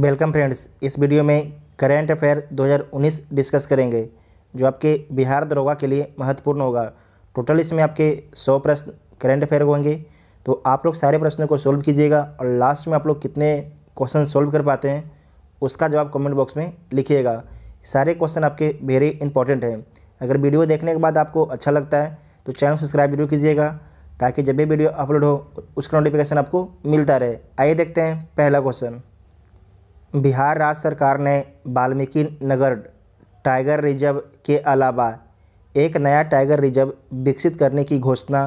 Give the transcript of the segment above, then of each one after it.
welcome friends इस video में current affair 2019 discuss करेंगे जो आपके बिहार दरोगा के लिए महत्वपूर्ण होगा टोटल इसमें आपके 100 प्रश्न करेंट अफेयर होंगे तो आप लोग सारे प्रश्नों को सोल्व कीजिएगा और लास्ट में आप लोग कितने क्वेश्चन सोल्व कर पाते हैं उसका जवाब कमेंट बॉक्स में लिखिएगा सारे क्वेश्चन आपके वेरी इंपॉर्टेंट हैं अगर वीडियो देखने के बाद आपको अच्छा लगता है तो चैनल सब्सक्राइब जरूर कीजिएगा ताकि जब भी वीडियो अपलोड हो उसका नोटिफिकेशन आपको मिलता रहे आइए देखते हैं पहला क्वेश्चन बिहार राज्य सरकार ने वाल्मीकि नगर टाइगर रिजर्व के अलावा एक नया टाइगर रिजर्व विकसित करने की घोषणा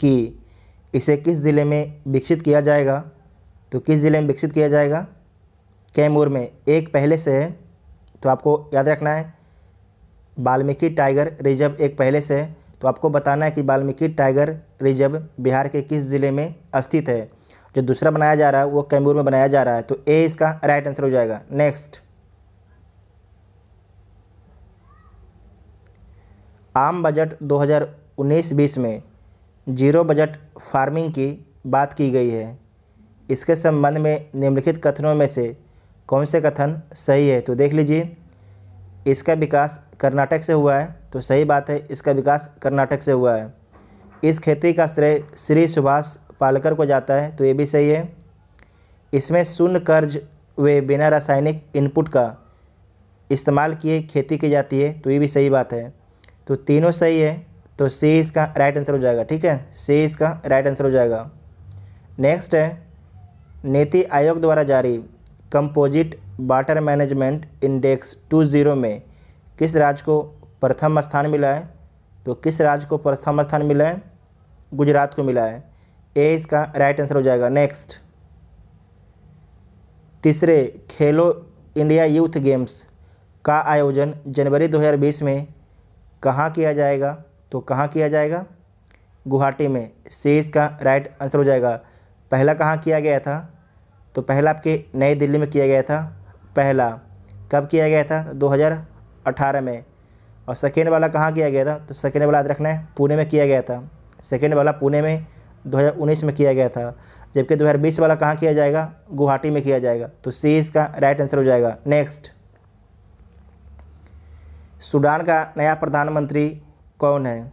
की इसे किस ज़िले में विकसित किया जाएगा तो किस ज़िले में विकसित किया जाएगा कैमूर में एक पहले से है तो आपको याद रखना है वाल्मीकि टाइगर रिजर्व एक पहले से है तो आपको बताना है कि वाल्मीकि टाइगर रिजर्व बिहार के किस ज़िले में स्थित है जो दूसरा बनाया जा रहा है वो कैमूर में बनाया जा रहा है तो ए इसका राइट आंसर हो जाएगा नेक्स्ट आम बजट 2019-20 में जीरो बजट फार्मिंग की बात की गई है इसके संबंध में निम्नलिखित कथनों में से कौन से कथन सही है तो देख लीजिए इसका विकास कर्नाटक से हुआ है तो सही बात है इसका विकास कर्नाटक से हुआ है इस खेती का श्रेय श्री सुभाष पालकर को जाता है तो ये भी सही है इसमें शून्य कर्ज वे बिना रासायनिक इनपुट का इस्तेमाल किए खेती की जाती है तो ये भी सही बात है तो तीनों सही है तो सी इसका राइट आंसर हो जाएगा ठीक है सी इसका राइट आंसर हो जाएगा नेक्स्ट है नीति आयोग द्वारा जारी composite water management index two zero में किस राज्य को प्रथम स्थान मिला है तो किस राज्य को प्रथम स्थान मिला है गुजरात को मिला है ए इसका राइट आंसर हो जाएगा नेक्स्ट तीसरे खेलो इंडिया यूथ गेम्स का आयोजन जनवरी 2020 में कहाँ किया जाएगा तो कहाँ किया जाएगा गुवाहाटी में सी इसका राइट आंसर हो जाएगा पहला कहाँ किया गया था तो पहला आपके नई दिल्ली में किया गया था पहला कब किया गया था 2018 में और सेकेंड वाला कहाँ किया गया था तो सेकेंड वाला याद रखना है पुणे में किया गया था सेकेंड वाला पुणे में 2019 में किया गया था जबकि 2020 वाला कहाँ किया जाएगा गुवाहाटी में किया जाएगा तो सी इसका राइट आंसर हो जाएगा नेक्स्ट सूडान का नया प्रधानमंत्री कौन है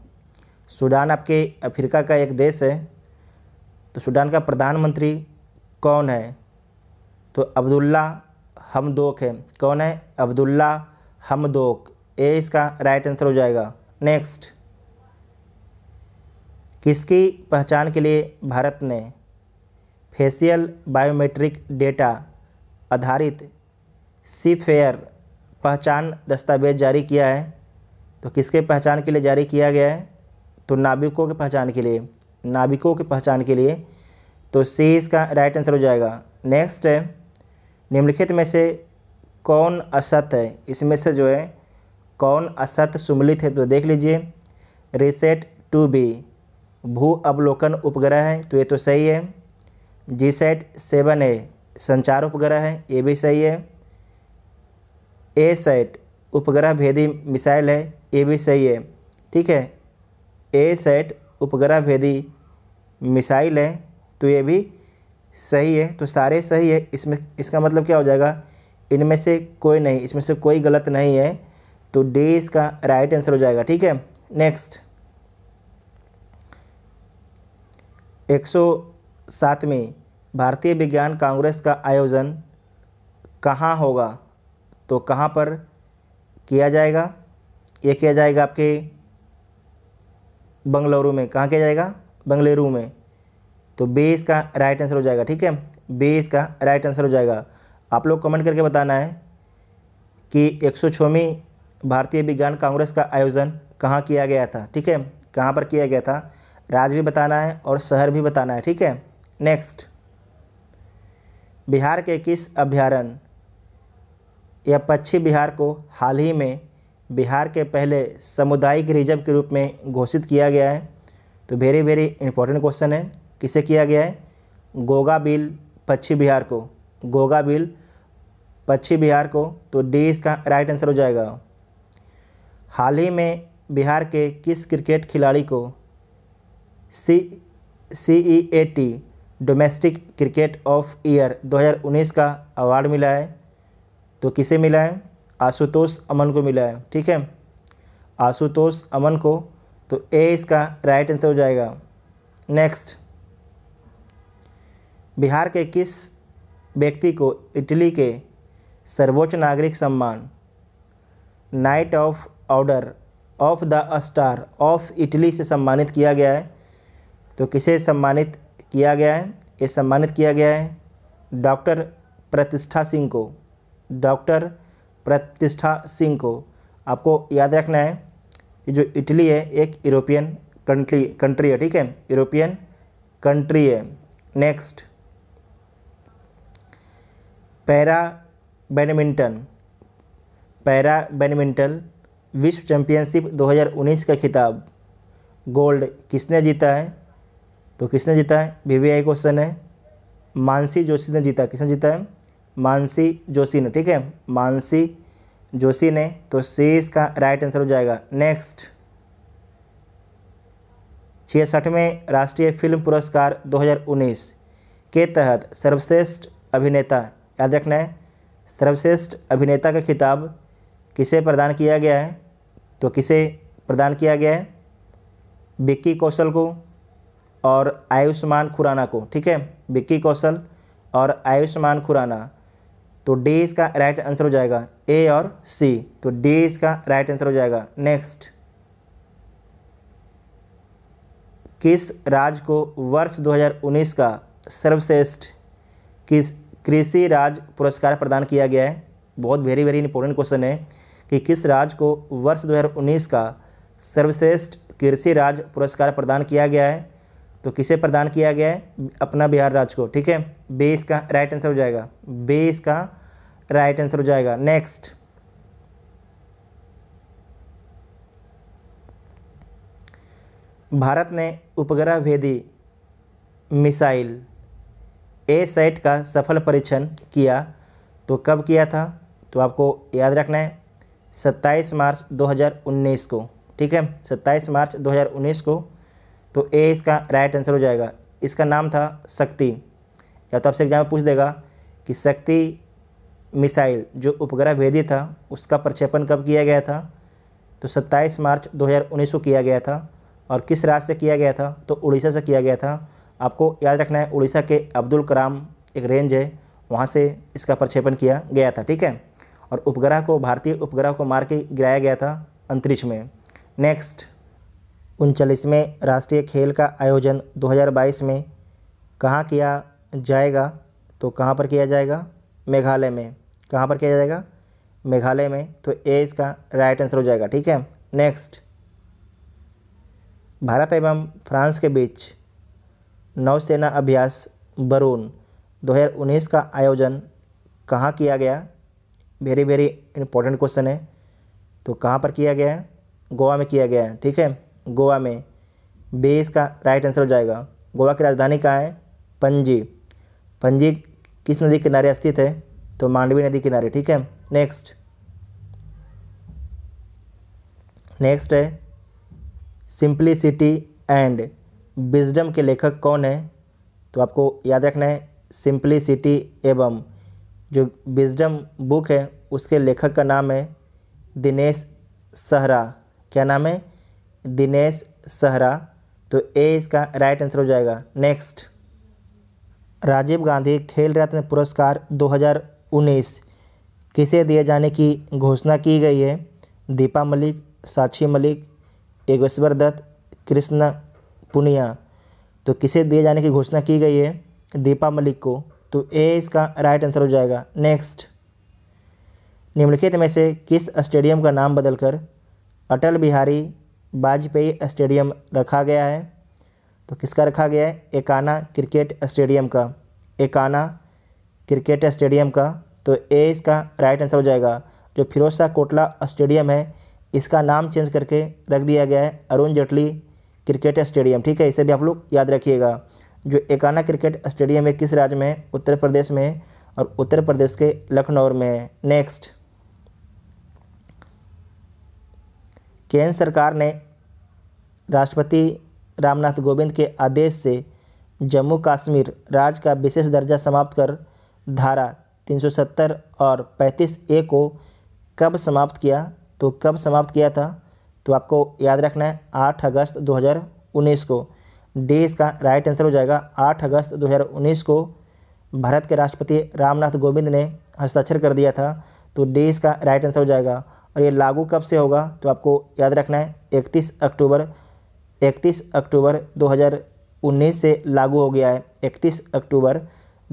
सूडान आपके अफ्रीका का एक देश है तो सूडान का प्रधानमंत्री कौन है तो अब्दुल्ला हमदोक है कौन है अब्दुल्ला हमदोक ए इसका राइट आंसर हो जाएगा नेक्स्ट किसकी पहचान के लिए भारत ने फेसियल बायोमेट्रिक डेटा आधारित सी फेयर पहचान दस्तावेज जारी किया है तो किसके पहचान के लिए जारी किया गया है तो नाभिकों के पहचान के लिए नाभिकों के पहचान के लिए तो सी इसका राइट आंसर हो जाएगा नेक्स्ट है निम्नलिखित में से कौन असत है इसमें से जो है कौन असत सुमलित है तो देख लीजिए रिसेट टू बी भू अवलोकन उपग्रह है तो ये तो सही है जी सेट सेवन ए संचार उपग्रह है ये भी सही है ए सेट उपग्रह भेदी मिसाइल है ये भी सही है ठीक है ए सेट उपग्रह भेदी मिसाइल है तो ये भी सही है तो सारे सही है इसमें इसका मतलब क्या हो जाएगा इनमें से कोई नहीं इसमें से कोई गलत नहीं है तो डी इसका राइट आंसर हो जाएगा ठीक है नेक्स्ट 107 में भारतीय विज्ञान कांग्रेस का आयोजन कहाँ होगा तो कहाँ पर किया जाएगा ये किया जाएगा आपके बंगलुरु में कहाँ किया जाएगा बंगलुरु में तो बेस का राइट आंसर हो जाएगा ठीक है बेस का राइट आंसर हो जाएगा आप लोग कमेंट करके बताना है कि एक सौ भारतीय विज्ञान कांग्रेस का आयोजन कहाँ किया गया था ठीक है कहाँ पर किया गया था राज्य भी बताना है और शहर भी बताना है ठीक है नेक्स्ट बिहार के किस अभ्यारण या पक्षी बिहार को हाल ही में बिहार के पहले सामुदायिक रिजर्व के रूप में घोषित किया गया है तो वेरी वेरी इंपॉर्टेंट क्वेश्चन है किसे किया गया है गोगा बिल पक्षी बिहार को गोगा बिल पक्षी बिहार को तो डी इसका राइट आंसर हो जाएगा हाल ही में बिहार के किस क्रिकेट खिलाड़ी को C C E A T domestic cricket of year 2019 का अवार्ड मिला है तो किसे मिला है आशुतोष अमन को मिला है ठीक है आशुतोष अमन को तो ए इसका राइट आंसर हो जाएगा नेक्स्ट बिहार के किस व्यक्ति को इटली के सर्वोच्च नागरिक सम्मान Knight of Order of the Star of Italy से सम्मानित किया गया है तो किसे सम्मानित किया गया है ये सम्मानित किया गया है डॉक्टर प्रतिष्ठा सिंह को डॉक्टर प्रतिष्ठा सिंह को आपको याद रखना है कि जो इटली है एक यूरोपियन कंट्री कंट्री है ठीक है यूरोपियन कंट्री है next para badminton para badminton विश्व चैम्पियनशिप 2019 का खिताब गोल्ड किसने जीता है तो किसने जीता है वीवीआई क्वेश्चन है मानसी जोशी ने जीता किसने जीता है मानसी जोशी ने ठीक है मानसी जोशी ने तो सी इसका राइट आंसर हो जाएगा नेक्स्ट छियासठवें राष्ट्रीय फिल्म पुरस्कार 2019 के तहत सर्वश्रेष्ठ अभिनेता याद रखना है सर्वश्रेष्ठ अभिनेता का खिताब किसे प्रदान किया गया है तो किसे प्रदान किया गया है विक्की कौशल को और आयुष्मान खुराना को ठीक है विक्की कौशल और आयुष्मान खुराना तो डी इसका राइट आंसर हो जाएगा ए और सी तो डी इसका राइट आंसर हो जाएगा नेक्स्ट किस राज्य को वर्ष 2019 का सर्वश्रेष्ठ किस कृषि राज पुरस्कार प्रदान किया गया है बहुत वेरी वेरी इंपॉर्टेंट क्वेश्चन है कि किस राज्य को वर्ष 2019 का सर्वश्रेष्ठ कृषि राज पुरस्कार प्रदान किया गया है तो किसे प्रदान किया गया है अपना बिहार राज्य को ठीक है बेस का राइट आंसर हो जाएगा बेस का राइट आंसर हो जाएगा नेक्स्ट भारत ने उपग्रह भेदी मिसाइल ए सेट का सफल परीक्षण किया तो कब किया था तो आपको याद रखना है 27 मार्च 2019 को ठीक है 27 मार्च 2019 को तो ए इसका राइट आंसर हो जाएगा इसका नाम था शक्ति या तो आपसे एग्जाम में पूछ देगा कि शक्ति मिसाइल जो उपग्रह भेदी था उसका प्रक्षेपण कब किया गया था तो 27 मार्च 2019 को किया गया था और किस राज्य से किया गया था तो उड़ीसा से किया गया था आपको याद रखना है उड़ीसा के अब्दुल कराम एक रेंज है वहाँ से इसका प्रक्षेपण किया गया था ठीक है और उपग्रह को भारतीय उपग्रह को मार के गिराया गया था अंतरिक्ष में नेक्स्ट उनचालीसवें राष्ट्रीय खेल का आयोजन 2022 में कहाँ किया जाएगा तो कहाँ पर किया जाएगा मेघालय में कहाँ पर किया जाएगा मेघालय में तो ए इसका राइट आंसर हो जाएगा ठीक है नेक्स्ट भारत एवं फ्रांस के बीच नौसेना अभ्यास बरून 2019 का आयोजन कहाँ किया गया वेरी वेरी इंपॉर्टेंट क्वेश्चन है तो कहाँ पर किया गया है गोवा में किया गया है ठीक है गोवा में बी इसका राइट आंसर हो जाएगा गोवा की राजधानी कहाँ है पणजी पणजी किस नदी किनारे स्थित है तो मांडवी नदी किनारे ठीक है नेक्स्ट नेक्स्ट है सिंप्लिसिटी एंड विजडम के लेखक कौन है तो आपको याद रखना है सिंप्लिसिटी एवं जो विजडम बुक है उसके लेखक का नाम है दिनेश सहरा क्या नाम है दिनेश सहरा तो ए इसका राइट आंसर हो जाएगा नेक्स्ट राजीव गांधी खेल रत्न पुरस्कार 2019 किसे दिए जाने की घोषणा की गई है दीपा मलिक साक्षी मलिक योगेश्वर दत्त कृष्ण पुनिया तो किसे दिए जाने की घोषणा की गई है दीपा मलिक को तो ए इसका राइट आंसर हो जाएगा नेक्स्ट निम्नलिखित में से किस स्टेडियम का नाम बदलकर अटल बिहारी वाजपेयी स्टेडियम रखा गया है तो किसका रखा गया है एकाना क्रिकेट स्टेडियम का एकाना क्रिकेट स्टेडियम का तो ए इसका राइट आंसर हो जाएगा जो फिरोज शाह कोटला स्टेडियम है इसका नाम चेंज करके रख दिया गया है अरुण जेटली क्रिकेट स्टेडियम ठीक है इसे भी आप लोग याद रखिएगा जो एकाना क्रिकेट स्टेडियम है किस राज्य में है उत्तर प्रदेश में है और उत्तर प्रदेश के लखनऊ में है नेक्स्ट केंद्र सरकार ने राष्ट्रपति रामनाथ कोविंद के आदेश से जम्मू कश्मीर राज्य का विशेष दर्जा समाप्त कर धारा 370 और 35 ए को कब समाप्त किया तो कब समाप्त किया था तो आपको याद रखना है 8 अगस्त 2019 को डी इसका राइट आंसर हो जाएगा 8 अगस्त 2019 को भारत के राष्ट्रपति रामनाथ कोविंद ने हस्ताक्षर कर दिया था तो डी इसका राइट आंसर हो जाएगा और ये लागू कब से होगा तो आपको याद रखना है इकतीस अक्टूबर इकतीस अक्टूबर 2019 से लागू हो गया है इकतीस अक्टूबर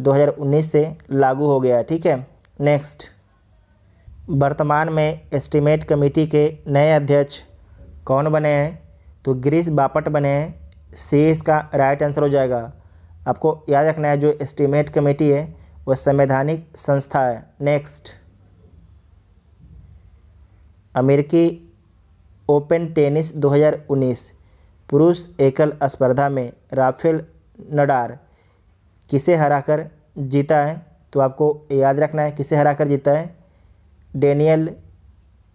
2019 से लागू हो गया है ठीक है नेक्स्ट वर्तमान में एस्टीमेट कमेटी के नए अध्यक्ष कौन बने हैं तो गिरीश बापट बने हैं सी इसका राइट आंसर हो जाएगा आपको याद रखना है जो एस्टीमेट कमेटी है वह संवैधानिक संस्था है नेक्स्ट अमेरिकी ओपन टेनिस 2019 पुरुष एकल स्पर्धा में राफेल नडार किसे हराकर जीता है तो आपको याद रखना है किसे हराकर जीता है डेनियल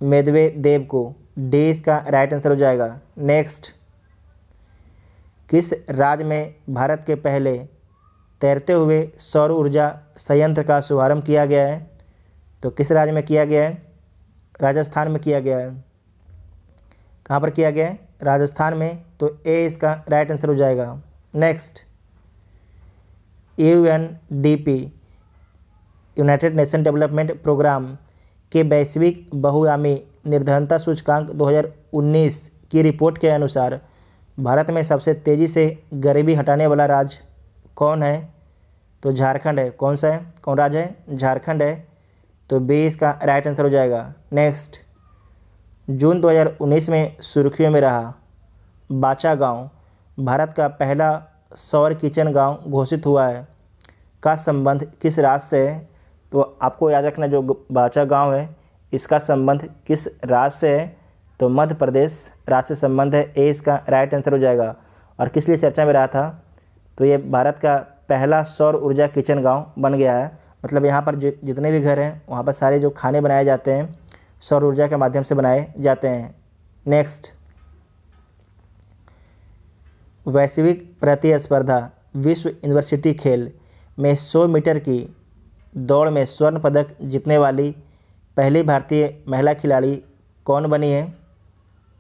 मेदवे देव को डी का राइट आंसर हो जाएगा नेक्स्ट किस राज्य में भारत के पहले तैरते हुए सौर ऊर्जा संयंत्र का शुभारंभ किया गया है तो किस राज्य में किया गया है राजस्थान में किया गया है कहाँ पर किया गया है राजस्थान में तो ए इसका राइट आंसर हो जाएगा next U N D P United Nation Development Programme के वैश्विक बहुआयामी निर्धनता सूचकांक 2019 की रिपोर्ट के अनुसार भारत में सबसे तेज़ी से गरीबी हटाने वाला राज्य कौन है तो झारखंड है कौन सा है कौन राज्य है झारखंड है तो बी इसका राइट आंसर हो जाएगा नेक्स्ट जून 2019 में सुर्खियों में रहा बाचा गांव भारत का पहला सौर किचन गांव घोषित हुआ है का संबंध किस राज्य से है तो आपको याद रखना जो बाचा गांव है इसका संबंध किस राज्य से है तो मध्य प्रदेश राज्य से संबंध है ए इसका राइट आंसर हो जाएगा और किस लिए चर्चा में रहा था तो ये भारत का पहला सौर ऊर्जा किचन गांव बन गया है मतलब यहाँ पर जितने भी घर हैं वहाँ पर सारे जो खाने बनाए जाते हैं सौर ऊर्जा के माध्यम से बनाए जाते हैं नेक्स्ट वैश्विक प्रतिस्पर्धा विश्व यूनिवर्सिटी खेल में 100 मीटर की दौड़ में स्वर्ण पदक जीतने वाली पहली भारतीय महिला खिलाड़ी कौन बनी है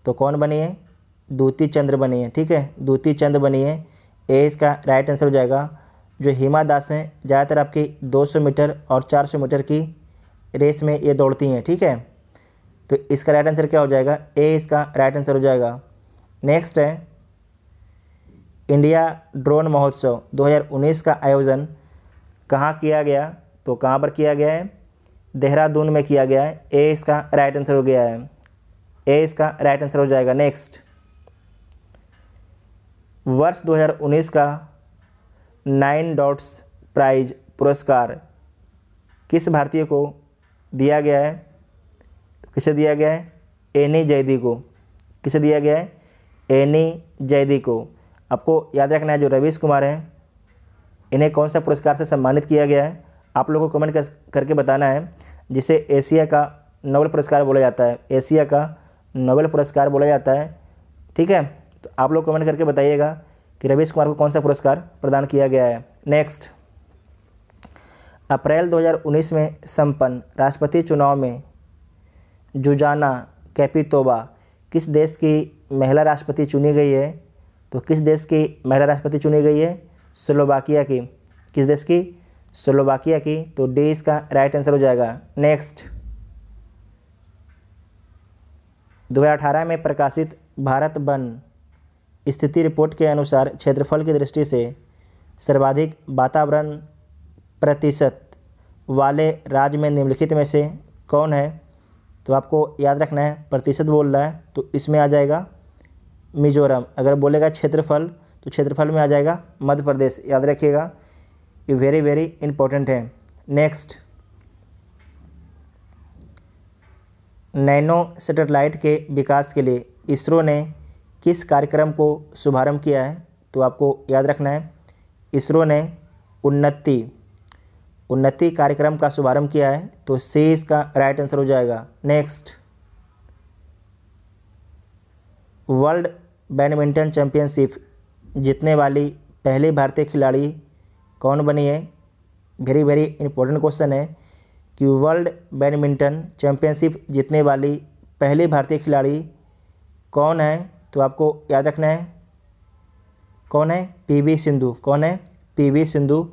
तो कौन बनी है दूती चंद्र बनी है ठीक है दूती चंद्र बनी है ए इसका राइट आंसर हो जाएगा जो हेमा दास हैं ज़्यादातर आपकी 200 मीटर और 400 मीटर की रेस में ये दौड़ती हैं ठीक है तो इसका राइट आंसर क्या हो जाएगा ए इसका राइट आंसर हो जाएगा नेक्स्ट है इंडिया ड्रोन महोत्सव 2019 का आयोजन कहाँ किया गया तो कहाँ पर किया गया है देहरादून में किया गया है ए इसका राइट आंसर हो गया है ए इसका राइट आंसर हो जाएगा नेक्स्ट वर्ष 2019 का नाइन डॉट्स प्राइज पुरस्कार किस भारतीय को दिया गया है किसे दिया गया है एनी जैदी को किसे दिया गया है एनी जैदी को आपको याद रखना है जो रवीश कुमार हैं इन्हें कौन सा पुरस्कार से सम्मानित किया गया है आप लोगों को कमेंट कर, करके बताना है जिसे एशिया का नोबेल पुरस्कार बोला जाता है एशिया का नोबेल पुरस्कार बोला जाता है ठीक है तो आप लोग कमेंट करके बताइएगा कि रवीश कुमार को कौन सा पुरस्कार प्रदान किया गया है नेक्स्ट अप्रैल 2019 में संपन्न राष्ट्रपति चुनाव में जुजाना कैपितोबा किस देश की महिला राष्ट्रपति चुनी गई है तो किस देश की महिला राष्ट्रपति चुनी गई है स्लोवाकिया की किस देश की स्लोवाकिया की तो डी इसका राइट आंसर हो जाएगा नेक्स्ट 2018 में प्रकाशित भारत बन स्थिति रिपोर्ट के अनुसार क्षेत्रफल की दृष्टि से सर्वाधिक वातावरण प्रतिशत वाले राज्य में निम्नलिखित में से कौन है तो आपको याद रखना है प्रतिशत बोल रहा है तो इसमें आ जाएगा मिजोरम अगर बोलेगा क्षेत्रफल तो क्षेत्रफल में आ जाएगा मध्य प्रदेश याद रखिएगा ये वेरी वेरी इंपॉर्टेंट है नेक्स्ट नैनो सेटेलाइट के विकास के लिए इसरो ने किस कार्यक्रम को शुभारंभ किया है तो आपको याद रखना है इसरो ने उन्नति उन्नति कार्यक्रम का शुभारंभ किया है तो सी इसका राइट आंसर हो जाएगा नेक्स्ट वर्ल्ड बैडमिंटन चैंपियनशिप जीतने वाली पहली भारतीय खिलाड़ी कौन बनी है वेरी वेरी इंपॉर्टेंट क्वेश्चन है कि वर्ल्ड बैडमिंटन चैंपियनशिप जीतने वाली पहली भारतीय खिलाड़ी कौन है तो आपको याद रखना है कौन है पीवी सिंधु कौन है पीवी सिंधु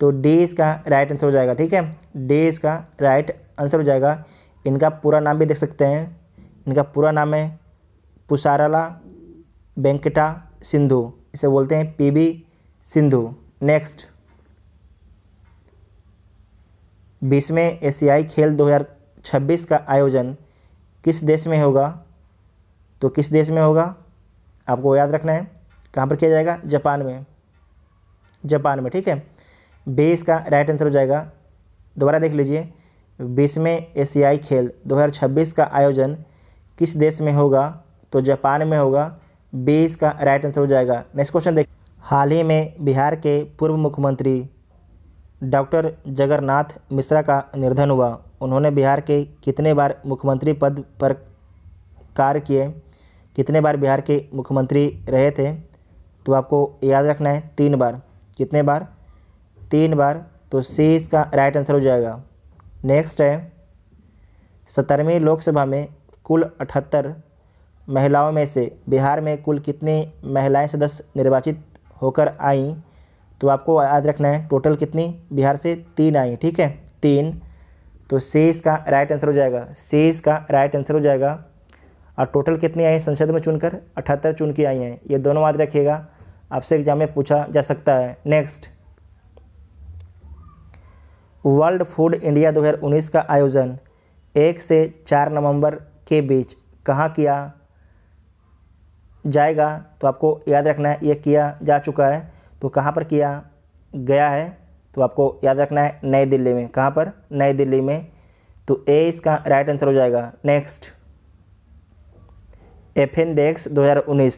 तो डी इसका राइट आंसर हो जाएगा ठीक है डी इसका राइट आंसर हो जाएगा इनका पूरा नाम भी देख सकते हैं इनका पूरा नाम है पुसाराला वेंकटा सिंधु इसे बोलते हैं पीवी सिंधु नेक्स्ट बीसवें एशियाई खेल 2026 का आयोजन किस देश में होगा तो किस देश में होगा आपको याद रखना है कहाँ पर किया जाएगा जापान में जापान में ठीक है बीस का राइट आंसर हो जाएगा दोबारा देख लीजिए बीसवें एशियाई खेल 2026 का आयोजन किस देश में होगा तो जापान में होगा बीस का राइट आंसर हो जाएगा नेक्स्ट क्वेश्चन देख हाल ही में बिहार के पूर्व मुख्यमंत्री डॉक्टर जगन्नाथ मिश्रा का निर्धन हुआ उन्होंने बिहार के कितने बार मुख्यमंत्री पद पर कार्य किए कितने बार बिहार के मुख्यमंत्री रहे थे तो आपको याद रखना है तीन बार कितने बार तीन बार तो सी इसका राइट आंसर हो जाएगा नेक्स्ट है सत्तरवीं लोकसभा में कुल अठहत्तर महिलाओं में से बिहार में कुल कितनी महिलाएं सदस्य निर्वाचित होकर आईं तो आपको याद रखना है टोटल कितनी बिहार से तीन आई ठीक है तीन तो सी इसका राइट आंसर हो जाएगा सी इसका राइट आंसर हो जाएगा और टोटल कितनी आई हैं संसद में चुनकर अठहत्तर चुन के आई हैं ये दोनों याद रखिएगा आपसे एग्जाम में पूछा जा सकता है नेक्स्ट वर्ल्ड फूड इंडिया 2019 का आयोजन एक से चार नवंबर के बीच कहाँ किया जाएगा तो आपको याद रखना है ये किया जा चुका है तो कहाँ पर किया गया है तो आपको याद रखना है नई दिल्ली में कहाँ पर नई दिल्ली में तो ए इसका राइट आंसर हो जाएगा नेक्स्ट एफेंडेक्स 2019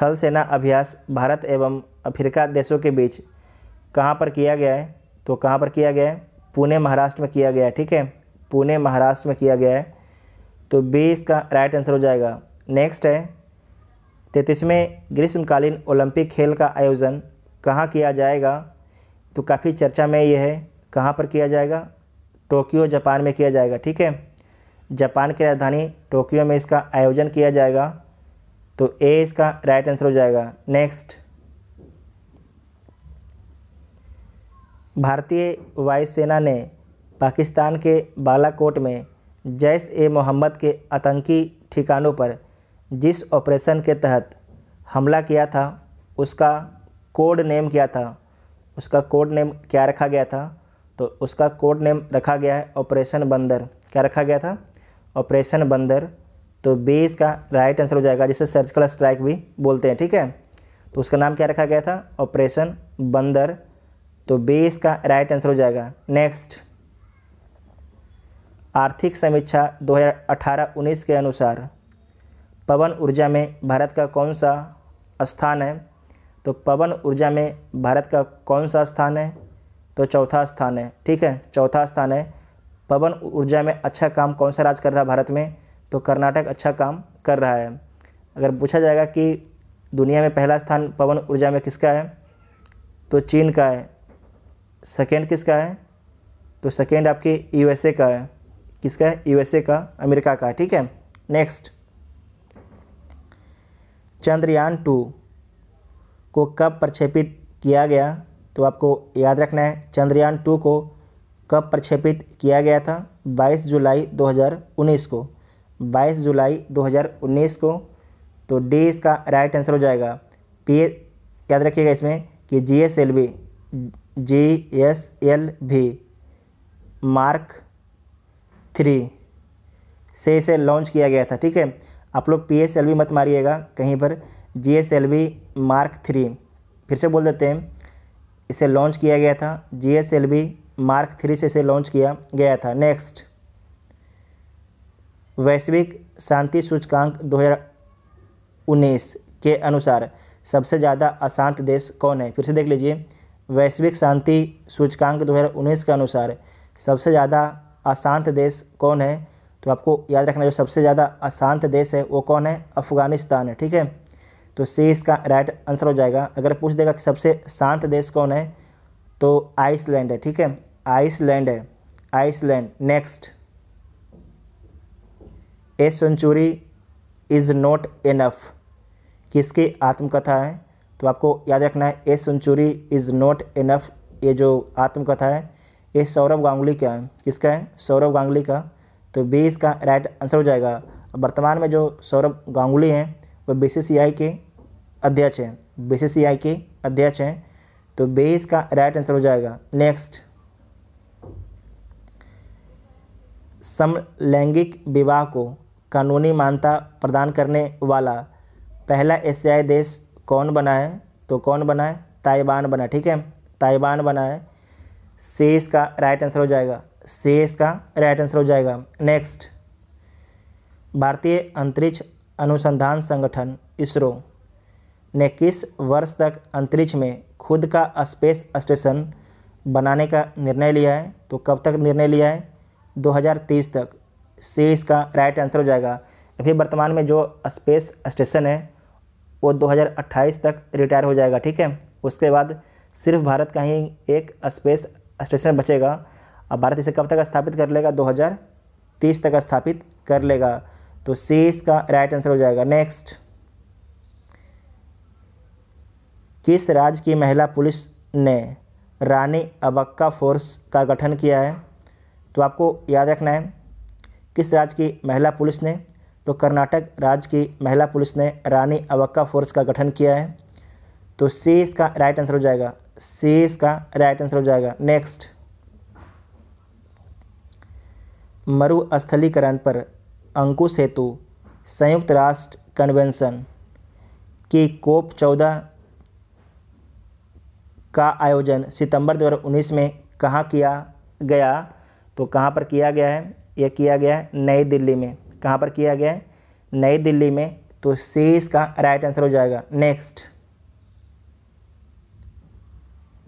थल सेना अभ्यास भारत एवं अफ्रीका देशों के बीच कहाँ पर किया गया है तो कहाँ पर किया गया है पुणे महाराष्ट्र में किया गया है ठीक है पुणे महाराष्ट्र में किया गया है तो बी इसका राइट आंसर हो जाएगा नेक्स्ट है तैतीसवें ग्रीष्मकालीन ओलंपिक खेल का आयोजन कहाँ किया जाएगा तो काफ़ी चर्चा में ये है कहाँ पर किया जाएगा टोक्यो जापान में किया जाएगा ठीक है जापान की राजधानी टोक्यो में इसका आयोजन किया जाएगा तो ए इसका राइट आंसर हो जाएगा नेक्स्ट भारतीय वायुसेना ने पाकिस्तान के बालाकोट में जैश ए मोहम्मद के आतंकी ठिकानों पर जिस ऑपरेशन के तहत हमला किया था उसका कोड नेम क्या था उसका कोड नेम क्या रखा गया था तो उसका कोड नेम रखा गया है ऑपरेशन बंदर क्या रखा गया था ऑपरेशन बंदर तो बी इसका राइट आंसर हो जाएगा जिसे सर्जिकल स्ट्राइक भी बोलते हैं ठीक है तो उसका नाम क्या रखा गया था ऑपरेशन बंदर तो बी इसका राइट आंसर हो जाएगा नेक्स्ट आर्थिक समीक्षा 2018-19 के अनुसार पवन ऊर्जा में भारत का कौन सा स्थान है तो पवन ऊर्जा में भारत का कौन सा स्थान है तो चौथा स्थान है ठीक है चौथा स्थान है पवन ऊर्जा में अच्छा काम कौन सा राज्य कर रहा है भारत में तो कर्नाटक अच्छा काम कर रहा है अगर पूछा जाएगा कि दुनिया में पहला स्थान पवन ऊर्जा में किसका है तो चीन का है सेकेंड किसका है तो सेकेंड आपके यूएसए का है किसका है यूएसए का अमेरिका का ठीक है नेक्स्ट चंद्रयान टू को कब प्रक्षेपित किया गया तो आपको याद रखना है चंद्रयान टू को कब प्रक्षेपित किया गया था 22 जुलाई 2019 को 22 जुलाई 2019 को तो डी इसका राइट आंसर हो जाएगा पी याद रखिएगा इसमें कि G S L B G S L भी मार्क थ्री से इसे लॉन्च किया गया था ठीक है आप लोग पी एस एल बी मत मारिएगा कहीं पर G S L B mark three फिर से बोल देते हैं इसे लॉन्च किया गया था G S L B mark three से इसे लॉन्च किया गया था नेक्स्ट वैश्विक शांति सूचकांक 2019 के अनुसार सबसे ज़्यादा अशांत देश कौन है फिर से देख लीजिए वैश्विक शांति सूचकांक 2019 के अनुसार सबसे ज़्यादा अशांत देश कौन है तो आपको याद रखना जो सबसे ज़्यादा अशांत देश है वो कौन है अफ़गानिस्तान है ठीक है तो सी इसका राइट आंसर हो जाएगा अगर पूछ देगा कि सबसे शांत देश कौन है तो आइसलैंड है ठीक है आइसलैंड है Iceland next a century is not enough किसकी आत्मकथा है तो आपको याद रखना है a century is not enough ये जो आत्मकथा है ये सौरभ गांगुली का है किसका है सौरभ गांगुली का तो बी इसका राइट आंसर हो जाएगा वर्तमान में जो सौरभ गांगुली हैं वो बीसीसीआई के अध्यक्ष हैं बीसीसीआई के अध्यक्ष हैं तो बी इसका राइट आंसर हो जाएगा नेक्स्ट समलैंगिक विवाह को कानूनी मान्यता प्रदान करने वाला पहला एशियाई देश कौन बना है तो कौन बना है ताइवान बना ठीक है ताइवान बना है सी इसका राइट आंसर हो जाएगा शेष इसका राइट आंसर हो जाएगा नेक्स्ट भारतीय अंतरिक्ष अनुसंधान संगठन इसरो ने किस वर्ष तक अंतरिक्ष में खुद का स्पेस स्टेशन बनाने का निर्णय लिया है तो कब तक निर्णय लिया है 2030 तक सी इसका राइट आंसर हो जाएगा अभी वर्तमान में जो स्पेस स्टेशन है वो 2028 तक रिटायर हो जाएगा ठीक है उसके बाद सिर्फ भारत का ही एक स्पेस स्टेशन बचेगा और भारत इसे कब तक स्थापित कर लेगा 2030 तक स्थापित कर लेगा तो सी इसका राइट आंसर हो जाएगा नेक्स्ट किस राज्य की महिला पुलिस ने रानी अबक्का फोर्स का गठन किया है तो आपको याद रखना है किस राज्य की महिला पुलिस ने तो कर्नाटक राज्य की महिला पुलिस ने रानी अवक्का फोर्स का गठन किया है तो सी इसका राइट आंसर हो जाएगा सी इसका राइट आंसर हो जाएगा नेक्स्ट मरुस्थलीकरण पर अंकुश हेतु संयुक्त राष्ट्र कन्वेंशन की कोप चौदह का आयोजन सितंबर दो में कहाँ किया गया तो कहाँ पर किया गया है यह किया गया है नई दिल्ली में कहाँ पर किया गया है नई दिल्ली में तो सी इसका राइट आंसर हो जाएगा नेक्स्ट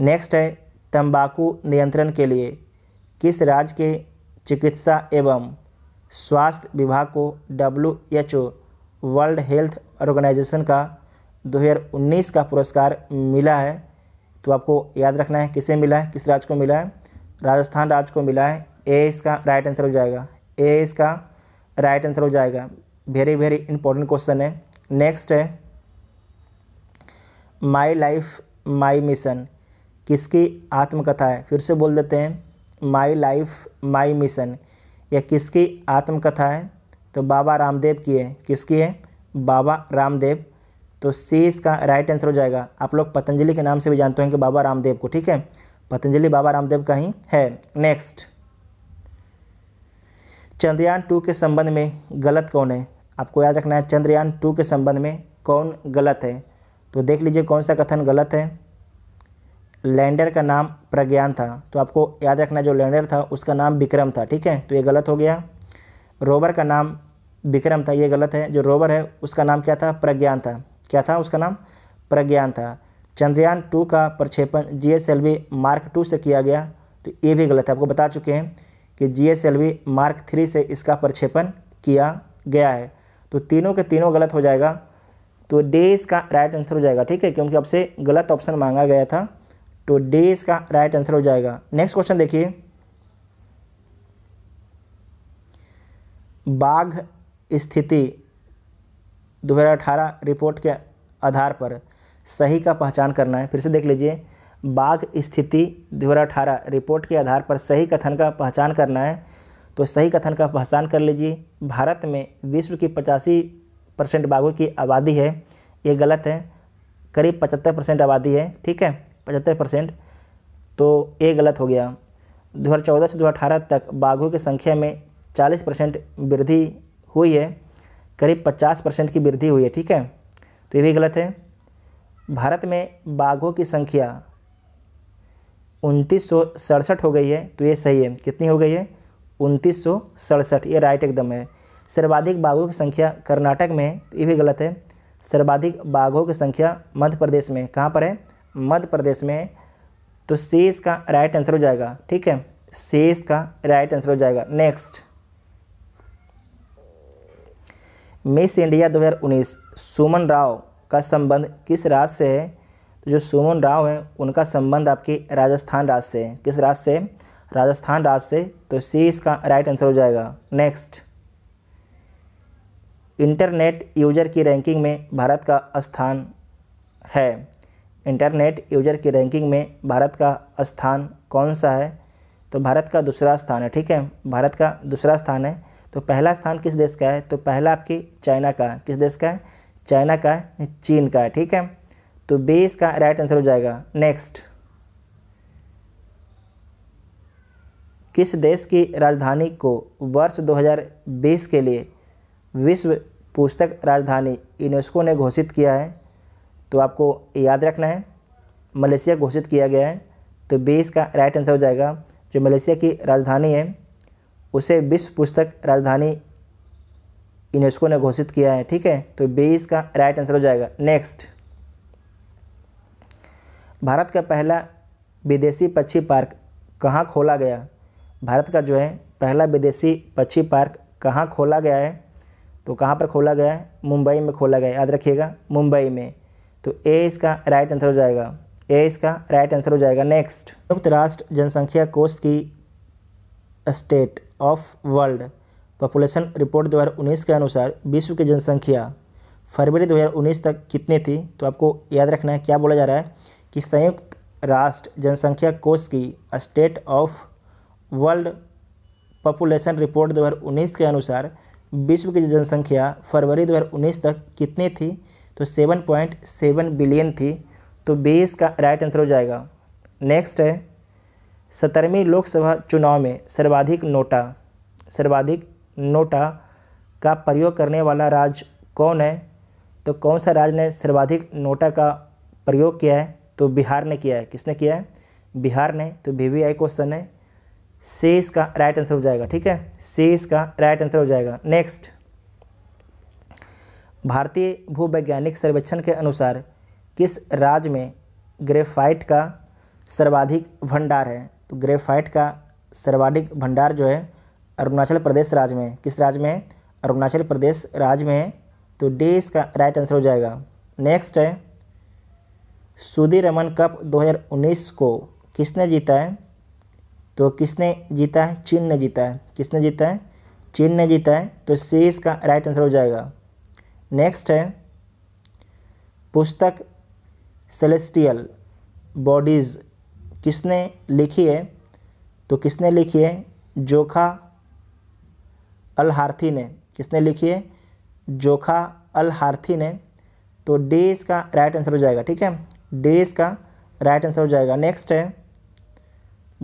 नेक्स्ट है तंबाकू नियंत्रण के लिए किस राज्य के चिकित्सा एवं स्वास्थ्य विभाग को W H O world health organisation का 2019 का पुरस्कार मिला है तो आपको याद रखना है किसे मिला है किस राज्य को मिला है राजस्थान राज्य को मिला है ए इसका राइट आंसर हो जाएगा ए इसका राइट आंसर हो जाएगा वेरी वेरी इंपॉर्टेंट क्वेश्चन है नेक्स्ट है माई लाइफ माई मिशन किसकी आत्मकथा है फिर से बोल देते हैं माई लाइफ माई मिशन या किसकी आत्मकथा है तो बाबा रामदेव की है किसकी है बाबा रामदेव तो सी इसका राइट आंसर हो जाएगा आप लोग पतंजलि के नाम से भी जानते हैं कि बाबा रामदेव को ठीक है पतंजलि बाबा रामदेव का ही है नेक्स्ट चंद्रयान टू के संबंध में गलत कौन है आपको याद रखना है चंद्रयान टू के संबंध में कौन गलत है तो देख लीजिए कौन सा कथन गलत है लैंडर का नाम प्रज्ञान था तो आपको याद रखना जो लैंडर था उसका नाम विक्रम था ठीक है तो ये गलत हो गया रोवर का नाम विक्रम था ये गलत है जो रोवर है उसका नाम क्या था प्रज्ञान था क्या था उसका नाम प्रज्ञान था चंद्रयान टू का प्रक्षेपण जी एस मार्क टू से किया गया तो ये भी गलत है आपको बता चुके हैं कि जी मार्क थ्री से इसका प्रक्षेपण किया गया है तो तीनों के तीनों गलत हो जाएगा तो डे इसका राइट आंसर हो जाएगा ठीक है क्योंकि आपसे गलत ऑप्शन मांगा गया था तो डे इसका राइट आंसर हो जाएगा नेक्स्ट क्वेश्चन देखिए बाघ स्थिति 2018 रिपोर्ट के आधार पर सही का पहचान करना है फिर से देख लीजिए बाघ स्थिति दो रिपोर्ट के आधार पर सही कथन का पहचान करना है तो सही कथन का पहचान कर लीजिए भारत में विश्व की पचासी परसेंट बाघों की आबादी है ये गलत है करीब पचहत्तर परसेंट आबादी है ठीक है पचहत्तर परसेंट तो ये गलत हो गया 2014 से 2018 तक बाघों की संख्या में 40 परसेंट वृद्धि हुई है करीब 50 परसेंट की वृद्धि हुई है ठीक है तो ये भी गलत है भारत में बाघों की संख्या उनतीस सौ सड़सठ हो गई है तो ये सही है कितनी हो गई है उनतीस सौ सड़सठ ये राइट एकदम है सर्वाधिक बाघों की संख्या कर्नाटक में है तो ये भी गलत है सर्वाधिक बाघों की संख्या मध्य प्रदेश में कहाँ पर है मध्य प्रदेश में तो सी इसका राइट आंसर हो जाएगा ठीक है सी इसका राइट आंसर हो जाएगा next Miss India 2019 Suman Rao का संबंध किस राज्य से है तो जो सुमन राव हैं उनका संबंध आपके राजस्थान राज्य से है किस राज्य से राजस्थान राज्य से तो सी इसका राइट आंसर हो जाएगा नेक्स्ट इंटरनेट यूजर की रैंकिंग में भारत का स्थान है इंटरनेट यूजर की रैंकिंग में भारत का स्थान कौन सा है तो भारत का दूसरा स्थान है ठीक है भारत का दूसरा स्थान है तो पहला स्थान किस देश का है तो पहला आपकी चाइना का है किस देश का है चाइना का है चीन का है ठीक है तो बे इसका राइट आंसर हो जाएगा नेक्स्ट किस देश की राजधानी को वर्ष 2020 के लिए विश्व पुस्तक राजधानी यूनेस्को ने घोषित किया है तो आपको याद रखना है मलेशिया घोषित किया गया है तो बीस का राइट आंसर हो जाएगा जो मलेशिया की राजधानी है उसे विश्व पुस्तक राजधानी यूनेस्को ने घोषित किया है ठीक है तो बीस का राइट आंसर हो जाएगा नेक्स्ट भारत का पहला विदेशी पक्षी पार्क कहाँ खोला गया भारत का जो है पहला विदेशी पक्षी पार्क कहाँ खोला गया है तो कहाँ पर खोला गया है मुंबई में खोला गया याद रखिएगा मुंबई में तो ए इसका राइट आंसर हो जाएगा ए इसका राइट आंसर हो जाएगा नेक्स्ट संयुक्त राष्ट्र जनसंख्या कोष की state of world population report 2019 के अनुसार विश्व की जनसंख्या फरवरी 2019 तक कितनी थी तो आपको याद रखना है क्या बोला जा रहा है कि संयुक्त राष्ट्र जनसंख्या कोष की state of world population report 2019 के अनुसार विश्व की जनसंख्या फरवरी 2019 तक कितनी थी तो 7.7 बिलियन थी तो बीस का राइट आंसर हो जाएगा नेक्स्ट है सत्तरवीं लोकसभा चुनाव में सर्वाधिक नोटा सर्वाधिक नोटा का प्रयोग करने वाला राज्य कौन है तो कौन सा राज्य ने सर्वाधिक नोटा का प्रयोग किया है तो बिहार ने किया है किसने किया है बिहार ने तो वी वी आई क्वेश्चन है शेष का राइट आंसर हो जाएगा ठीक है शेष का राइट आंसर हो जाएगा नेक्स्ट भारतीय भूवैज्ञानिक सर्वेक्षण के अनुसार किस राज्य में ग्रेफाइट का सर्वाधिक भंडार है तो ग्रेफाइट का सर्वाधिक भंडार जो है अरुणाचल प्रदेश राज्य में किस राज्य में अरुणाचल प्रदेश राज्य में तो डी इसका राइट आंसर हो जाएगा नेक्स्ट है सुधीर रमन कप 2019 को किसने जीता है तो किसने जीता है चीन ने जीता है किसने जीता है चीन ने जीता है तो सी इसका राइट आंसर हो जाएगा नेक्स्ट है पुस्तक सेलेस्टियल बॉडीज़ किसने लिखी है तो किसने लिखी है जोखा अलहार्थी ने किसने लिखी है जोखा अलहार्थी ने तो डी इसका राइट आंसर हो जाएगा ठीक है डी इसका राइट आंसर हो जाएगा नेक्स्ट है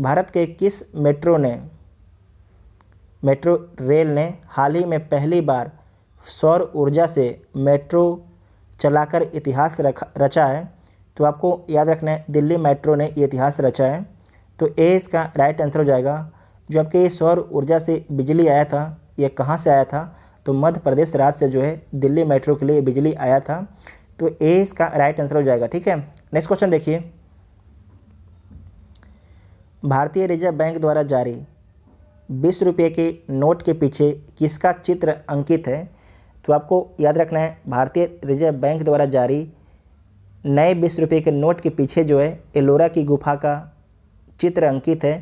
भारत के किस मेट्रो ने मेट्रो रेल ने हाल ही में पहली बार सौर ऊर्जा से मेट्रो चलाकर इतिहास रखा रचा है तो आपको याद रखना है दिल्ली मेट्रो ने ये इतिहास रचा है तो ए इसका राइट आंसर हो जाएगा जो आपके ये सौर ऊर्जा से बिजली आया था ये कहाँ से आया था तो मध्य प्रदेश राज्य से जो है दिल्ली मेट्रो के लिए बिजली आया था तो ए इसका राइट आंसर हो जाएगा ठीक है नेक्स्ट क्वेश्चन देखिए भारतीय रिजर्व बैंक द्वारा जारी बीस रुपये के नोट के पीछे किसका चित्र अंकित है तो आपको याद रखना है भारतीय रिजर्व बैंक द्वारा जारी नए बीस रुपये के नोट के पीछे जो है एलोरा की गुफा का चित्र अंकित है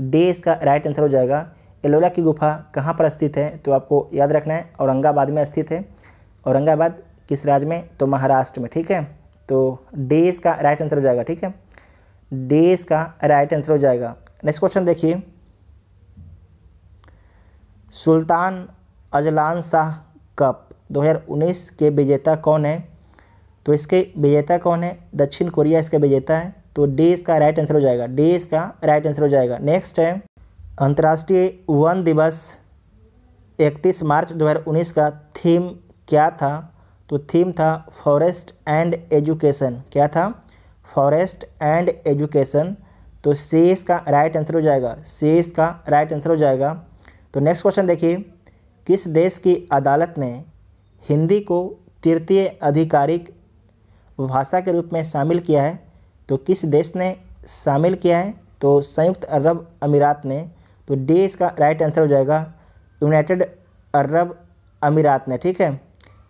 डी इसका राइट आंसर हो जाएगा एलोरा की गुफा कहाँ पर स्थित है तो आपको याद रखना है औरंगाबाद में स्थित है औरंगाबाद किस राज्य में तो महाराष्ट्र में ठीक है तो डेज का राइट आंसर हो जाएगा ठीक है डेज का राइट आंसर हो जाएगा नेक्स्ट क्वेश्चन देखिए सुल्तान अजलान शाह कप 2019 के विजेता कौन है तो इसके विजेता कौन है दक्षिण कोरिया इसके विजेता है तो डेज का राइट आंसर हो जाएगा डेज का राइट आंसर हो जाएगा नेक्स्ट है अंतर्राष्ट्रीय वन दिवस 31 मार्च 2019 का थीम क्या था तो थीम था फॉरेस्ट एंड एजुकेशन क्या था फॉरेस्ट एंड एजुकेशन तो सी का राइट आंसर हो जाएगा सी का राइट आंसर हो जाएगा तो नेक्स्ट क्वेश्चन देखिए किस देश की अदालत ने हिंदी को तृतीय आधिकारिक भाषा के रूप में शामिल किया है तो किस देश ने शामिल किया है तो संयुक्त अरब अमीरात ने तो डी इसका राइट आंसर हो जाएगा यूनाइटेड अरब अमीरात ने ठीक है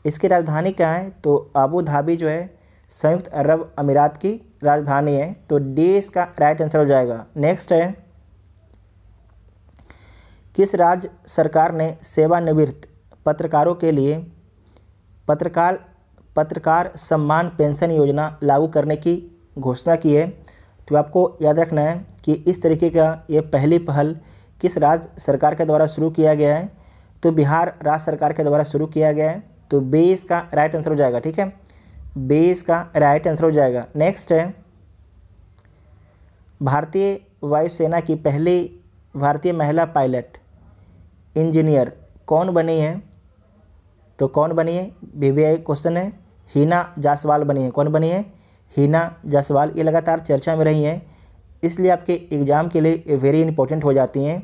इसकी राजधानी क्या है तो अबू धाबी जो है संयुक्त अरब अमीरात की राजधानी है तो डी इसका राइट आंसर हो जाएगा नेक्स्ट है किस राज्य सरकार ने सेवानिवृत्त पत्रकारों के लिए पत्रकार पत्रकार सम्मान पेंशन योजना लागू करने की घोषणा की है तो आपको याद रखना है कि इस तरीके का ये पहली पहल किस राज्य सरकार के द्वारा शुरू किया गया है तो बिहार राज्य सरकार के द्वारा शुरू किया गया है तो बेस का राइट आंसर हो जाएगा ठीक है बेस का राइट आंसर हो जाएगा नेक्स्ट है भारतीय वायुसेना की पहली भारतीय महिला पायलट इंजीनियर कौन बनी है तो कौन बनी है बीबीआई क्वेश्चन है हीना जासवाल बनी है कौन बनी है हीना जायसवाल ये लगातार चर्चा में रही हैं इसलिए आपके एग्ज़ाम के लिए वेरी इंपॉर्टेंट हो जाती हैं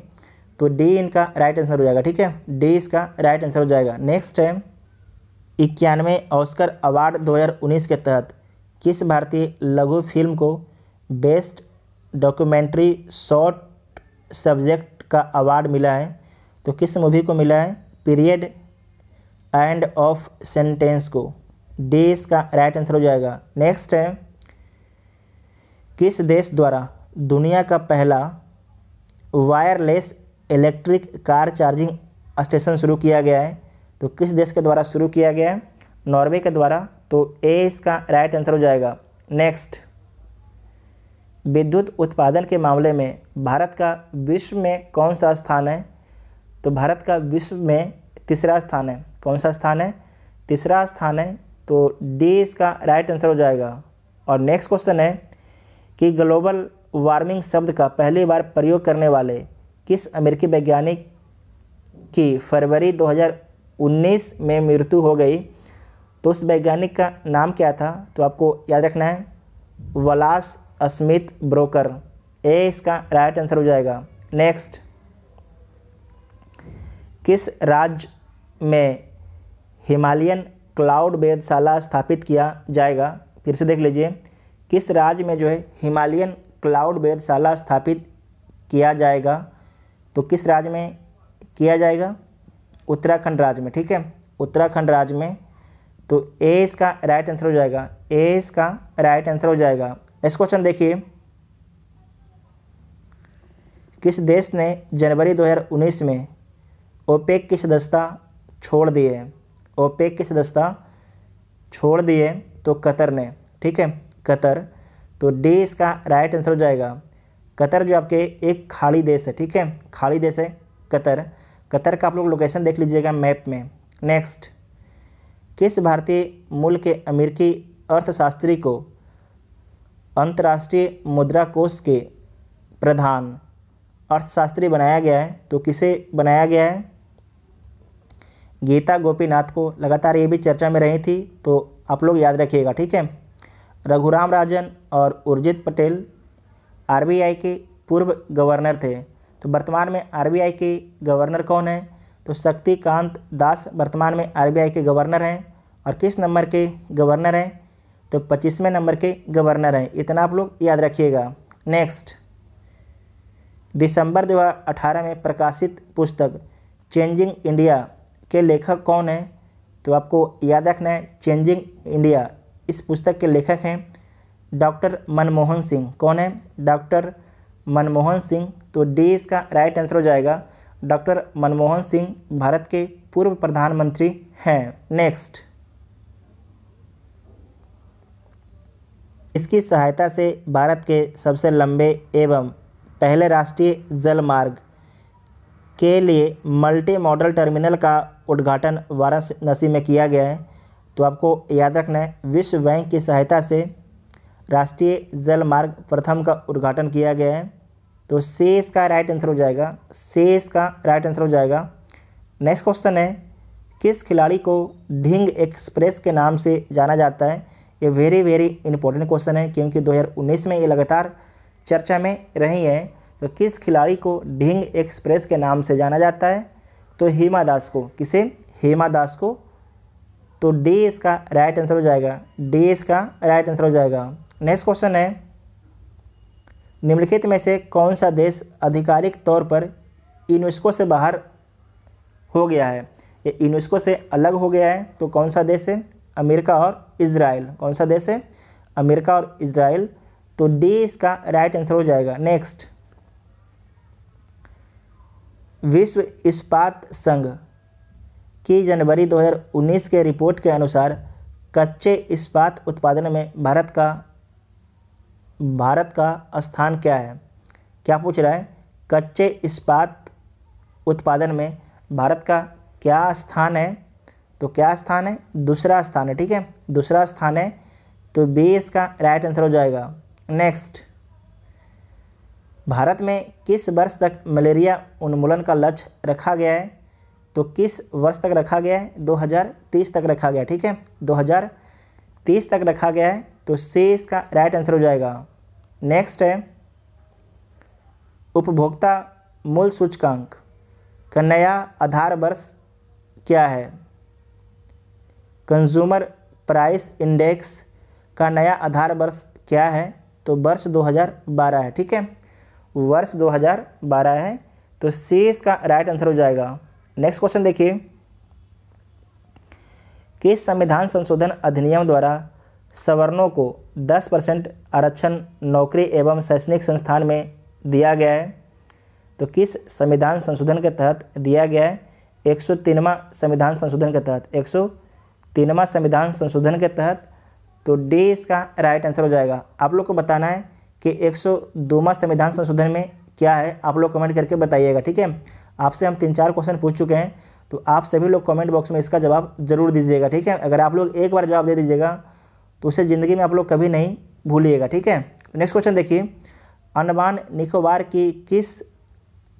तो डी इनका राइट आंसर हो जाएगा ठीक है डी इसका राइट आंसर हो जाएगा नेक्स्ट है इक्यानवे ऑस्कर अवार्ड 2019 के तहत किस भारतीय लघु फिल्म को बेस्ट डॉक्यूमेंट्री शॉर्ट सब्जेक्ट का अवार्ड मिला है तो किस मूवी को मिला है पीरियड एंड ऑफ सेंटेंस को डी का राइट आंसर हो जाएगा नेक्स्ट है किस देश द्वारा दुनिया का पहला wireless electric car charging station शुरू किया गया है तो किस देश के द्वारा शुरू किया गया है नॉर्वे के द्वारा तो ए इसका राइट आंसर हो जाएगा नेक्स्ट विद्युत उत्पादन के मामले में भारत का विश्व में कौन सा स्थान है तो भारत का विश्व में तीसरा स्थान है कौन सा स्थान है तीसरा स्थान है तो डी इसका राइट आंसर हो जाएगा और नेक्स्ट क्वेश्चन है कि ग्लोबल वार्मिंग शब्द का पहली बार प्रयोग करने वाले किस अमेरिकी वैज्ञानिक की फरवरी उन्नीस में मृत्यु हो गई तो उस वैज्ञानिक का नाम क्या था तो आपको याद रखना है वलास स्मिथ ब्रोकर ए इसका राइट आंसर हो जाएगा नेक्स्ट किस राज्य में हिमालयन क्लाउड वेदशाला स्थापित किया जाएगा फिर से देख लीजिए किस राज्य में जो है हिमालयन क्लाउड वेदशाला स्थापित किया जाएगा तो किस राज्य में किया जाएगा उत्तराखंड राज्य में ठीक है उत्तराखंड राज्य में तो ए इसका राइट आंसर हो जाएगा ए इसका राइट आंसर हो जाएगा नेक्स्ट क्वेश्चन देखिए किस देश ने जनवरी 2019 में ओपेक की सदस्यता छोड़ दी है ओपेक की सदस्यता छोड़ दी है तो कतर ने ठीक है कतर तो डी इसका राइट आंसर हो जाएगा कतर जो आपके एक खाली देश है ठीक है खाली देश है कतर कतर का आप लोग लोकेशन देख लीजिएगा मैप में नेक्स्ट किस भारतीय मूल के अमेरिकी अर्थशास्त्री को अंतर्राष्ट्रीय मुद्रा कोष के प्रधान अर्थशास्त्री बनाया गया है तो किसे बनाया गया है गीता गोपीनाथ को लगातार ये भी चर्चा में रही थी तो आप लोग याद रखिएगा ठीक है रघुराम राजन और उर्जित पटेल आरबीआई के पूर्व गवर्नर थे तो वर्तमान में आरबीआई के गवर्नर कौन हैं तो शक्तिकांत दास वर्तमान में आरबीआई के गवर्नर हैं और किस नंबर के गवर्नर हैं तो पच्चीसवें नंबर के गवर्नर हैं इतना आप लोग याद रखिएगा नेक्स्ट दिसंबर 2018 में प्रकाशित पुस्तक चेंजिंग इंडिया के लेखक कौन हैं तो आपको याद रखना है चेंजिंग इंडिया इस पुस्तक के लेखक हैं डॉक्टर मनमोहन सिंह कौन है डॉक्टर मनमोहन सिंह तो डी इसका राइट आंसर हो जाएगा डॉक्टर मनमोहन सिंह भारत के पूर्व प्रधानमंत्री हैं नेक्स्ट इसकी सहायता से भारत के सबसे लंबे एवं पहले राष्ट्रीय जल मार्ग के लिए मल्टी मॉडल टर्मिनल का उद्घाटन वाराणसी में किया गया है तो आपको याद रखना है विश्व बैंक की सहायता से राष्ट्रीय जल मार्ग प्रथम का उद्घाटन किया गया है तो से इसका राइट आंसर हो जाएगा से इसका राइट आंसर हो जाएगा नेक्स्ट क्वेश्चन है किस खिलाड़ी को ढिंग एक्सप्रेस के नाम से जाना जाता है ये वेरी वेरी इंपॉर्टेंट क्वेश्चन है क्योंकि 2019 में ये लगातार चर्चा में रही है तो किस खिलाड़ी को ढिंग एक्सप्रेस के नाम से जाना जाता है तो हेमा दास को किसे हेमा दास को तो डी इसका राइट आंसर हो जाएगा डी इसका राइट आंसर हो जाएगा नेक्स्ट क्वेश्चन है निम्नलिखित में से कौन सा देश आधिकारिक तौर पर यूनेस्को से बाहर हो गया है ये यूनेस्को से अलग हो गया है तो कौन सा देश है अमेरिका और इसराइल कौन सा देश है अमेरिका और इसराइल तो डी इसका राइट आंसर हो जाएगा नेक्स्ट विश्व इस्पात संघ की जनवरी 2019 के रिपोर्ट के अनुसार कच्चे इस्पात उत्पादन में भारत का भारत का स्थान क्या है क्या पूछ रहा है कच्चे इस्पात उत्पादन में भारत का क्या स्थान है तो क्या स्थान है दूसरा स्थान है ठीक है दूसरा स्थान है तो बी इसका राइट आंसर हो जाएगा नेक्स्ट भारत में किस वर्ष तक मलेरिया उन्मूलन का लक्ष्य रखा गया है तो किस वर्ष तक रखा गया है 2030 तक रखा गया ठीक है 2030 तक रखा गया है तो सी इसका राइट आंसर हो जाएगा नेक्स्ट है उपभोक्ता मूल सूचकांक का नया आधार वर्ष क्या है कंज्यूमर प्राइस इंडेक्स का नया आधार वर्ष क्या है तो वर्ष 2012 है ठीक है वर्ष 2012 है तो सी इसका राइट आंसर हो जाएगा नेक्स्ट क्वेश्चन देखिए किस संविधान संशोधन अधिनियम द्वारा सवर्णों को 10 परसेंट आरक्षण नौकरी एवं शैक्षणिक संस्थान में दिया गया है तो किस संविधान संशोधन के तहत दिया गया है एक सौ संविधान संशोधन के तहत एक सौ संविधान संशोधन के तहत तो डी इसका राइट आंसर हो जाएगा आप लोग को बताना है कि एक संविधान संशोधन में क्या है आप लोग कमेंट करके बताइएगा ठीक है आपसे हम तीन चार क्वेश्चन पूछ चुके हैं तो आप सभी लोग कमेंट बॉक्स में इसका जवाब जरूर दीजिएगा ठीक है अगर आप लोग एक बार जवाब दे दीजिएगा तो उसे ज़िंदगी में आप लोग कभी नहीं भूलिएगा ठीक है नेक्स्ट क्वेश्चन देखिए अंडमान निकोबार की किस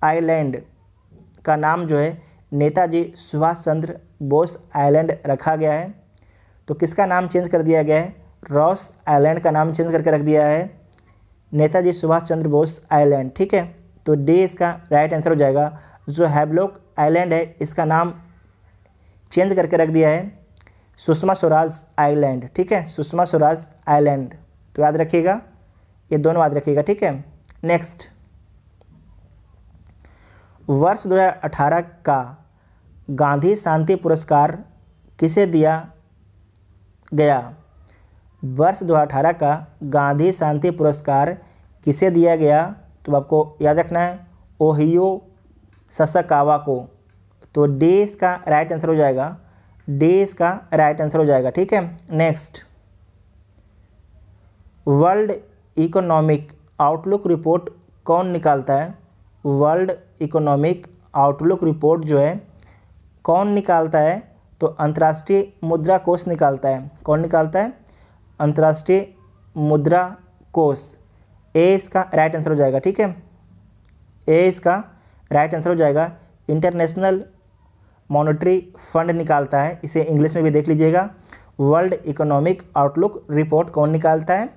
आइलैंड का नाम जो है नेताजी सुभाष चंद्र बोस आइलैंड रखा गया है तो किसका नाम चेंज कर दिया गया है रॉस आइलैंड का नाम चेंज करके रख दिया है नेताजी सुभाष चंद्र बोस आइलैंड ठीक है तो डी इसका राइट आंसर हो जाएगा जो हैबलोक आइलैंड है इसका नाम चेंज करके रख दिया है सुषमा स्वराज आइलैंड ठीक है सुषमा स्वराज आइलैंड तो याद रखिएगा ये दोनों याद रखिएगा ठीक है नेक्स्ट वर्ष 2018 का गांधी शांति पुरस्कार किसे दिया गया वर्ष 2018 का गांधी शांति पुरस्कार किसे दिया गया तो आपको याद रखना है ओहियो ससकावा को तो डी इसका राइट आंसर हो जाएगा डी इसका राइट आंसर हो जाएगा ठीक है next world economic outlook report कौन निकालता है वर्ल्ड इकोनॉमिक आउटलुक रिपोर्ट जो है कौन निकालता है तो अंतर्राष्ट्रीय मुद्रा कोष निकालता है कौन निकालता है अंतर्राष्ट्रीय मुद्रा कोष ए इसका राइट आंसर हो जाएगा ठीक है ए इसका राइट आंसर हो जाएगा इंटरनेशनल मॉनेटरी फंड निकालता है इसे इंग्लिश में भी देख लीजिएगा वर्ल्ड इकोनॉमिक आउटलुक रिपोर्ट कौन निकालता है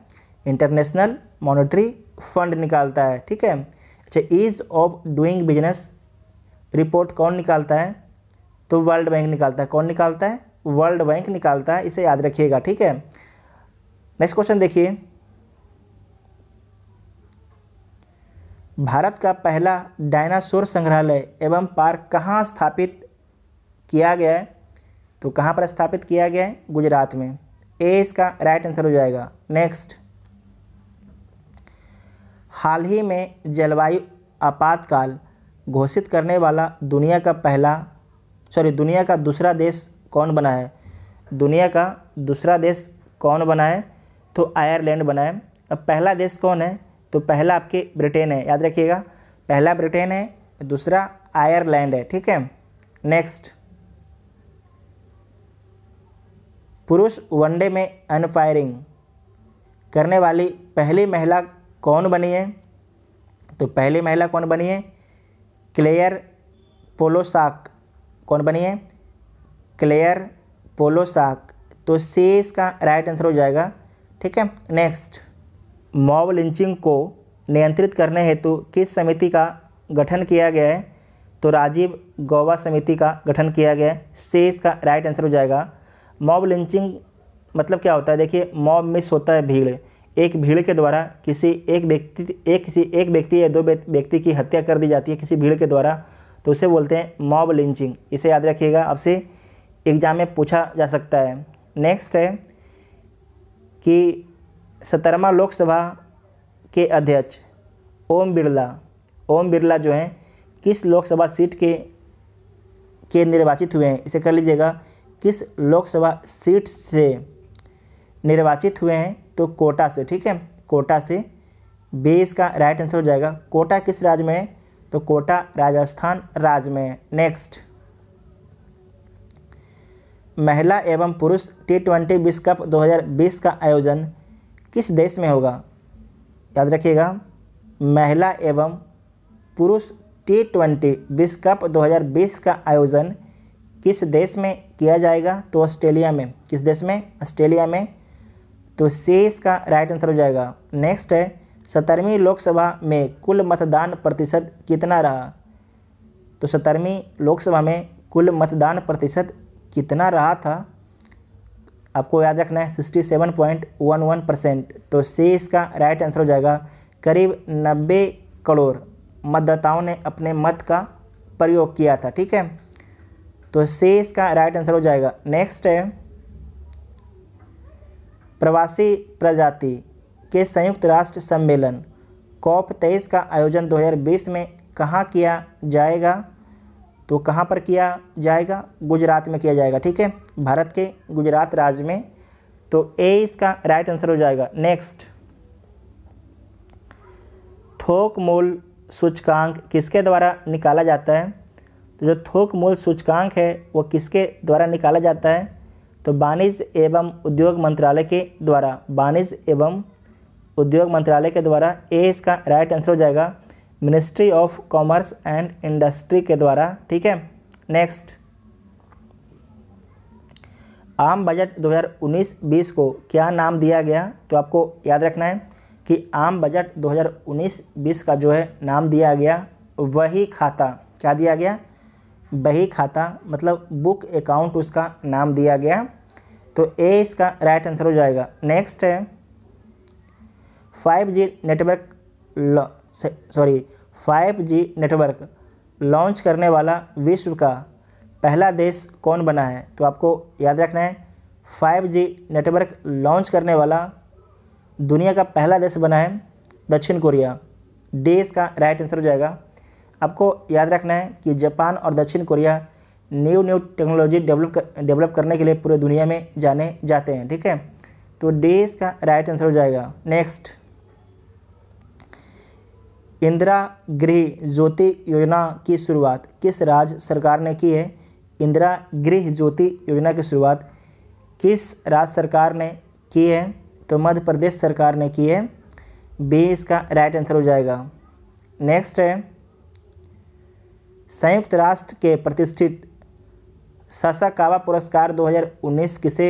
इंटरनेशनल मॉनेटरी फंड निकालता है ठीक है अच्छा ease of doing business report कौन निकालता है तो वर्ल्ड बैंक निकालता है कौन निकालता है वर्ल्ड बैंक निकालता है इसे याद रखिएगा ठीक है नेक्स्ट क्वेश्चन देखिए भारत का पहला डायनासोर संग्रहालय एवं पार्क कहाँ स्थापित किया गया है तो कहाँ पर स्थापित किया गया है गुजरात में ए इसका राइट आंसर हो जाएगा नेक्स्ट हाल ही में जलवायु आपातकाल घोषित करने वाला दुनिया का पहला सॉरी दुनिया का दूसरा देश कौन बना है दुनिया का दूसरा देश कौन बना है तो आयरलैंड बना है अब पहला देश कौन है तो पहला आपके ब्रिटेन है याद रखिएगा पहला ब्रिटेन है दूसरा आयरलैंड है ठीक है नेक्स्ट पुरुष वनडे में अनफायरिंग करने वाली पहली महिला कौन बनी है तो पहली महिला कौन बनी है क्लेयर पोलोसाक कौन बनी है क्लेयर पोलोसाक तो सी इसका राइट आंसर हो जाएगा ठीक है नेक्स्ट मॉब लिंचिंग को नियंत्रित करने हेतु किस समिति का गठन किया गया है तो राजीव गौवा समिति का गठन किया गया है सी इसका राइट आंसर हो जाएगा मॉब लिंचिंग मतलब क्या होता है देखिए मॉब मिस होता है भीड़ एक भीड़ के द्वारा किसी एक व्यक्ति एक किसी एक व्यक्ति या दो व्यक्ति की हत्या कर दी जाती है किसी भीड़ के द्वारा तो उसे बोलते हैं मॉब लिंचिंग इसे याद रखिएगा आपसे एग्ज़ाम में पूछा जा सकता है नेक्स्ट है कि सतरवा लोकसभा के अध्यक्ष ओम बिरला ओम बिरला जो हैं किस लोकसभा सीट के के निर्वाचित हुए हैं इसे कर लीजिएगा किस लोकसभा सीट से निर्वाचित हुए हैं तो कोटा से ठीक है कोटा से बी इसका राइट आंसर हो जाएगा कोटा किस राज्य में है तो कोटा राजस्थान राज्य में है नेक्स्ट महिला एवं पुरुष टी ट्वेंटी विश्व कप दो का आयोजन किस देश में होगा याद रखिएगा महिला एवं पुरुष टी ट्वेंटी विश्व कप दो का आयोजन किस देश में किया जाएगा तो ऑस्ट्रेलिया में किस देश में ऑस्ट्रेलिया में तो से इसका राइट आंसर हो जाएगा नेक्स्ट है सत्तरवीं लोकसभा में कुल मतदान प्रतिशत कितना रहा तो सत्तरवीं लोकसभा में कुल मतदान प्रतिशत कितना रहा था आपको याद रखना है sixty seven point one one percent तो से इसका राइट आंसर हो जाएगा करीब नब्बे करोड़ मतदाताओं ने अपने मत का प्रयोग किया था ठीक है तो से इसका राइट आंसर हो जाएगा नेक्स्ट है प्रवासी प्रजाति के संयुक्त राष्ट्र सम्मेलन कॉप तेईस का आयोजन 2020 में कहाँ किया जाएगा तो कहाँ पर किया जाएगा गुजरात में किया जाएगा ठीक है भारत के गुजरात राज्य में तो ए इसका राइट आंसर हो जाएगा नेक्स्ट थोक मूल सूचकांक किसके द्वारा निकाला जाता है तो जो थोक मूल सूचकांक है वो किसके द्वारा निकाला जाता है तो वाणिज्य एवं उद्योग मंत्रालय के द्वारा वाणिज्य एवं उद्योग मंत्रालय के द्वारा ए इसका राइट आंसर हो जाएगा ministry of commerce and industry के द्वारा ठीक है नेक्स्ट आम बजट 2019-20 को क्या नाम दिया गया तो आपको याद रखना है कि आम बजट 2019-20 का जो है नाम दिया गया वही खाता क्या दिया गया बही खाता मतलब बुक अकाउंट उसका नाम दिया गया तो ए इसका राइट आंसर हो जाएगा नेक्स्ट है five G network sorry five G network launch करने वाला विश्व का पहला देश कौन बना है तो आपको याद रखना है फाइव जी नेटवर्क लॉन्च करने वाला दुनिया का पहला देश बना है दक्षिण कोरिया डी इसका राइट आंसर हो जाएगा आपको याद रखना है कि जापान और दक्षिण Korea new new technology develop कर, डेवलप करने के लिए पूरे दुनिया में जाने जाते हैं ठीक है तो डी इसका राइट आंसर हो जाएगा नेक्स्ट इंदिरा गृह ज्योति योजना की शुरुआत किस राज्य सरकार ने की है इंदिरा गृह ज्योति योजना की शुरुआत किस राज्य सरकार ने की है तो मध्य प्रदेश सरकार ने की है बी इसका राइट आंसर हो जाएगा नेक्स्ट है संयुक्त राष्ट्र के प्रतिष्ठित सासाकावा पुरस्कार 2019 किसे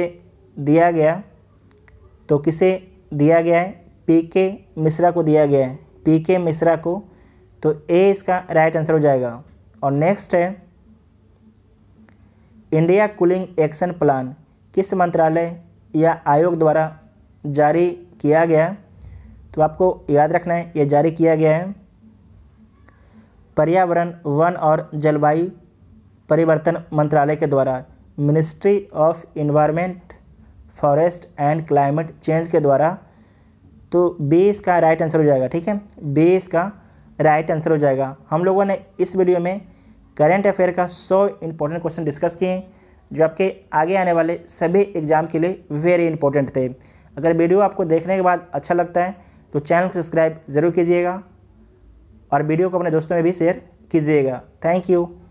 दिया गया तो किसे दिया गया है पी के मिश्रा को दिया गया है पी के मिश्रा को तो ए इसका राइट आंसर हो जाएगा और नेक्स्ट है इंडिया कूलिंग एक्शन प्लान किस मंत्रालय या आयोग द्वारा जारी किया गया तो आपको याद रखना है यह जारी किया गया है पर्यावरण वन और जलवायु परिवर्तन मंत्रालय के द्वारा ministry of environment forest and climate change के द्वारा तो बी इसका राइट आंसर हो जाएगा ठीक है बी इसका राइट आंसर हो जाएगा हम लोगों ने इस वीडियो में करेंट अफेयर का सौ इंपॉर्टेंट क्वेश्चन डिस्कस किए हैं जो आपके आगे आने वाले सभी एग्जाम के लिए वेरी इंपॉर्टेंट थे अगर वीडियो आपको देखने के बाद अच्छा लगता है तो चैनल को सब्सक्राइब ज़रूर कीजिएगा और वीडियो को अपने दोस्तों में भी शेयर कीजिएगा थैंक यू